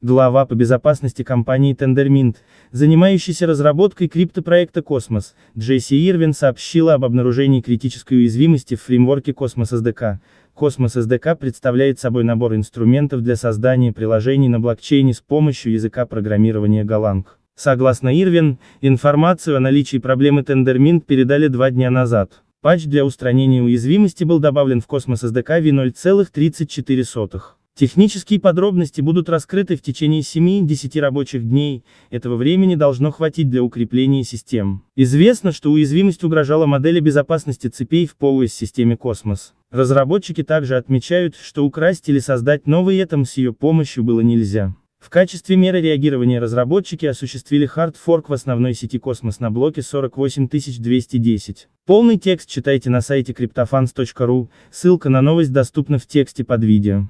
Глава по безопасности компании Tendermint, занимающейся разработкой криптопроекта Космос, Джейси Ирвин сообщила об обнаружении критической уязвимости в фреймворке Космос SDK. Космос SDK представляет собой набор инструментов для создания приложений на блокчейне с помощью языка программирования Golang. Согласно Ирвин, информацию о наличии проблемы Tendermint передали два дня назад. Патч для устранения уязвимости был добавлен в Космос SDK V0,34. Технические подробности будут раскрыты в течение 7-10 рабочих дней, этого времени должно хватить для укрепления систем. Известно, что уязвимость угрожала модели безопасности цепей в полуэс системе Космос. Разработчики также отмечают, что украсть или создать новый этом с ее помощью было нельзя. В качестве меры реагирования разработчики осуществили хардфорк в основной сети Космос на блоке 48210. Полный текст читайте на сайте cryptofans.ru, ссылка на новость доступна в тексте под видео.